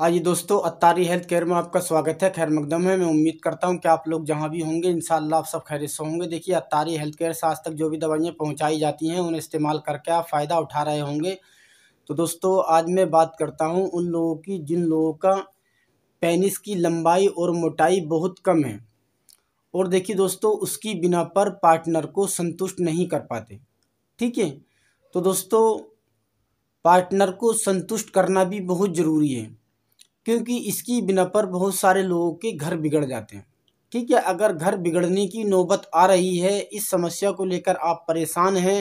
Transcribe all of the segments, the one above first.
आइए दोस्तों अतारी health care में आपका स्वागत है खैर मकदम है मैं उम्मीद करता हूं कि आप लोग जहां भी होंगे इन आप सब खैर से होंगे देखिए अत्तारी हेल्थ केयर से आज तक जो भी दवाइयां पहुंचाई जाती हैं उन्हें इस्तेमाल करके आप फ़ायदा उठा रहे होंगे तो दोस्तों आज मैं बात करता हूँ उन लोगों की जिन लोगों का पेनिस की लंबाई और मोटाई बहुत कम है और देखिए दोस्तों उसकी बिना पर पार्टनर को संतुष्ट नहीं कर पाते ठीक है तो दोस्तों पार्टनर को संतुष्ट करना भी बहुत ज़रूरी है क्योंकि इसकी बिना पर बहुत सारे लोगों के घर बिगड़ जाते हैं ठीक है अगर घर बिगड़ने की नौबत आ रही है इस समस्या को लेकर आप परेशान हैं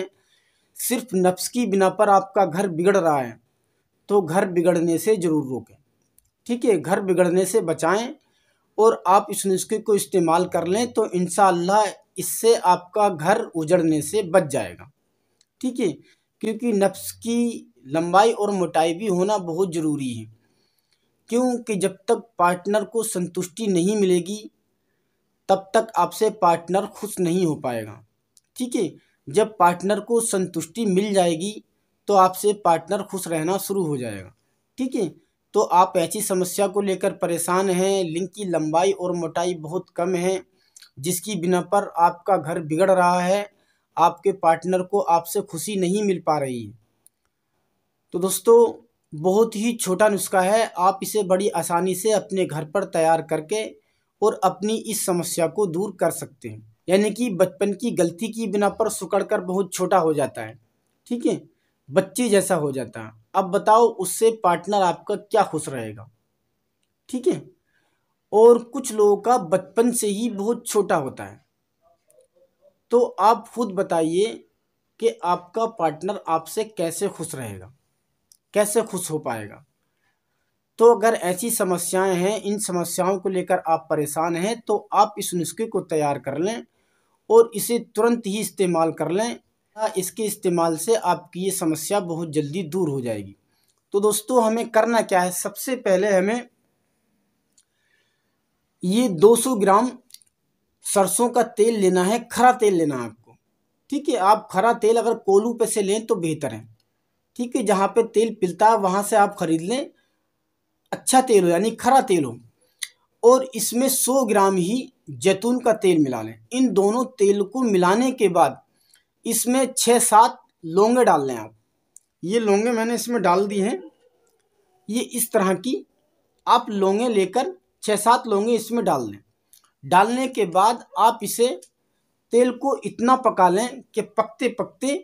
सिर्फ नफ्स की बिना पर आपका घर बिगड़ रहा है तो घर बिगड़ने से ज़रूर रोकें ठीक है घर बिगड़ने से बचाएं और आप इस नुस्खे को इस्तेमाल कर लें तो इन इससे आपका घर उजड़ने से बच जाएगा ठीक है क्योंकि नफ्स की लंबाई और मोटाई भी होना बहुत ज़रूरी है क्योंकि जब तक पार्टनर को संतुष्टि नहीं मिलेगी तब तक आपसे पार्टनर खुश नहीं हो पाएगा ठीक है जब पार्टनर को संतुष्टि मिल जाएगी तो आपसे पार्टनर खुश रहना शुरू हो जाएगा ठीक है तो आप ऐसी समस्या को लेकर परेशान हैं लिंक की लंबाई और मोटाई बहुत कम है जिसकी बिना पर आपका घर बिगड़ रहा है आपके पार्टनर को आपसे खुशी नहीं मिल पा रही है तो दोस्तों बहुत ही छोटा नुस्खा है आप इसे बड़ी आसानी से अपने घर पर तैयार करके और अपनी इस समस्या को दूर कर सकते हैं यानी कि बचपन की गलती की बिना पर सुकड़कर कर बहुत छोटा हो जाता है ठीक है बच्चे जैसा हो जाता है अब बताओ उससे पार्टनर आपका क्या खुश रहेगा ठीक है और कुछ लोगों का बचपन से ही बहुत छोटा होता है तो आप खुद बताइए कि आपका पार्टनर आपसे कैसे खुश रहेगा कैसे खुश हो पाएगा तो अगर ऐसी समस्याएं हैं इन समस्याओं को लेकर आप परेशान हैं तो आप इस नुस्खे को तैयार कर लें और इसे तुरंत ही इस्तेमाल कर लें इसके इस्तेमाल से आपकी ये समस्या बहुत जल्दी दूर हो जाएगी तो दोस्तों हमें करना क्या है सबसे पहले हमें ये 200 ग्राम सरसों का तेल लेना है खरा तेल लेना है आपको ठीक है आप खरा तेल अगर कोलू पे से लें तो बेहतर है ठीक है जहाँ पे तेल पिलता है वहाँ से आप ख़रीद लें अच्छा तेल हो यानी खरा तेल हो और इसमें 100 ग्राम ही जैतून का तेल मिला लें इन दोनों तेल को मिलाने के बाद इसमें छः सात लौंगे डाल लें आप ये लौंगे मैंने इसमें डाल दिए हैं ये इस तरह की आप लौंगे लेकर छः सात लौंगे इसमें डाल लें डालने के बाद आप इसे तेल को इतना पका लें कि पकते पकते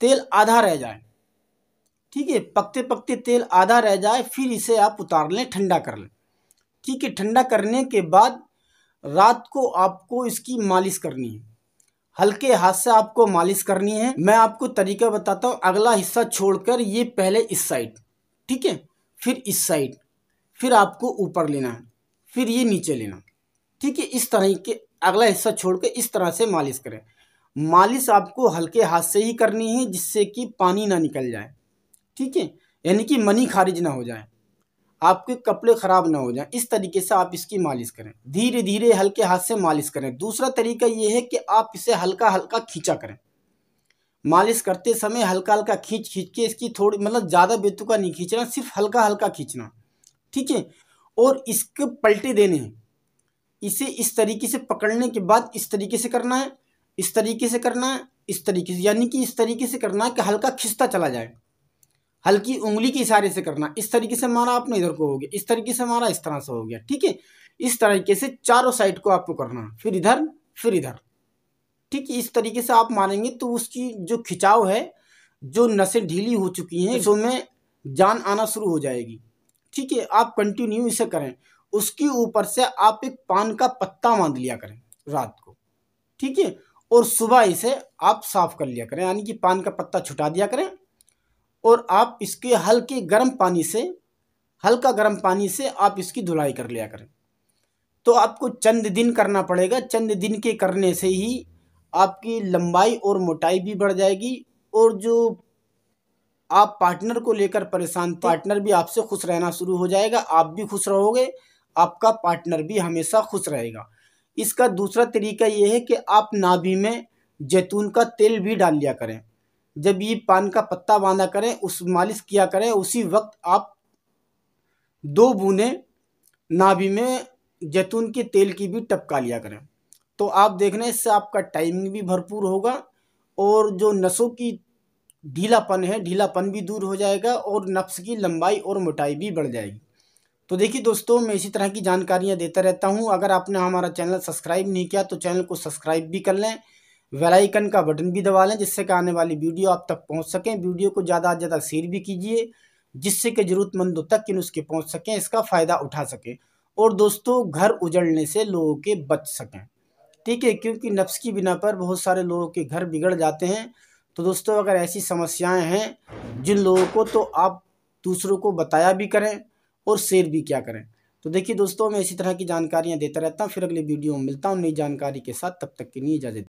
तेल आधा रह जाए ठीक है पकते पकते तेल आधा रह जाए फिर इसे आप उतार लें ठंडा कर लें ठीक है ठंडा करने के बाद रात को आपको इसकी मालिश करनी है हल्के हाथ से आपको मालिश करनी है मैं आपको तरीका बताता हूँ अगला हिस्सा छोड़कर ये पहले इस साइड ठीक है फिर इस साइड फिर आपको ऊपर लेना है फिर ये नीचे लेना ठीक है इस तरह के अगला हिस्सा छोड़ कर इस तरह से मालिश करें मालिश आपको हल्के हाथ से ही करनी है जिससे कि पानी ना निकल जाए ठीक है यानी कि मनी खारिज ना हो जाए आपके कपड़े ख़राब ना हो जाए इस तरीके से आप इसकी मालिश करें धीरे धीरे हल्के हाथ से मालिश करें दूसरा तरीका ये है कि आप इसे हल्का हल्का खींचा करें मालिश करते समय हल्का हल्का खींच खींच के इसकी थोड़ी मतलब ज़्यादा बेतुका नहीं खींचना सिर्फ हल्का हल्का खींचना ठीक है और इसके पलटे देने हैं इसे इस तरीके से पकड़ने के बाद इस तरीके से करना है इस तरीके से करना है इस तरीके से यानी कि इस तरीके से करना है कि हल्का खिंचता चला जाए हल्की उंगली के इशारे से करना इस तरीके से मारा आपने इधर को हो गया इस तरीके से मारा इस तरह से हो गया ठीक है इस तरीके से चारों साइड को आपको करना फिर इधर फिर इधर ठीक है इस तरीके से आप मारेंगे तो उसकी जो खिंचाव है जो नसें ढीली हो चुकी हैं उसमें जान आना शुरू हो जाएगी ठीक है आप कंटिन्यू इसे करें उसके ऊपर से आप एक पान का पत्ता बांध लिया करें रात को ठीक है और सुबह इसे आप साफ कर लिया करें यानी कि पान का पत्ता छुटा दिया करें और आप इसके हल्के गर्म पानी से हल्का गर्म पानी से आप इसकी धुलाई कर लिया करें तो आपको चंद दिन करना पड़ेगा चंद दिन के करने से ही आपकी लंबाई और मोटाई भी बढ़ जाएगी और जो आप पार्टनर को लेकर परेशान थे पार्टनर भी आपसे खुश रहना शुरू हो जाएगा आप भी खुश रहोगे आपका पार्टनर भी हमेशा खुश रहेगा इसका दूसरा तरीका ये है कि आप नाभि में जैतून का तेल भी डाल लिया करें जब ये पान का पत्ता बांधा करें उस मालिश किया करें उसी वक्त आप दो बूने नाभि में जैतून के तेल की भी टपका लिया करें तो आप देखने इससे आपका टाइमिंग भी भरपूर होगा और जो नसों की ढीलापन है ढीलापन भी दूर हो जाएगा और नफ्स की लंबाई और मोटाई भी बढ़ जाएगी तो देखिए दोस्तों मैं इसी तरह की जानकारियाँ देता रहता हूँ अगर आपने हमारा चैनल सब्सक्राइब नहीं किया तो चैनल को सब्सक्राइब भी कर लें वेलाइकन का बटन भी दबा लें जिससे कि आने वाली वीडियो आप तक पहुँच सकें वीडियो को ज़्यादा से ज़्यादा शेयर भी कीजिए जिससे कि ज़रूरतमंदों तक कि उसके पहुँच सकें इसका फ़ायदा उठा सकें और दोस्तों घर उजड़ने से लोगों के बच सकें ठीक है क्योंकि नफ्स की बिना पर बहुत सारे लोगों के घर बिगड़ जाते हैं तो दोस्तों अगर ऐसी समस्याएं हैं जिन लोगों को तो आप दूसरों को बताया भी करें और शेयर भी क्या करें तो देखिए दोस्तों मैं इसी तरह की जानकारियाँ देता रहता हूँ फिर अगले वीडियो में मिलता हूँ नई जानकारी के साथ तब तक के लिए इजाज़त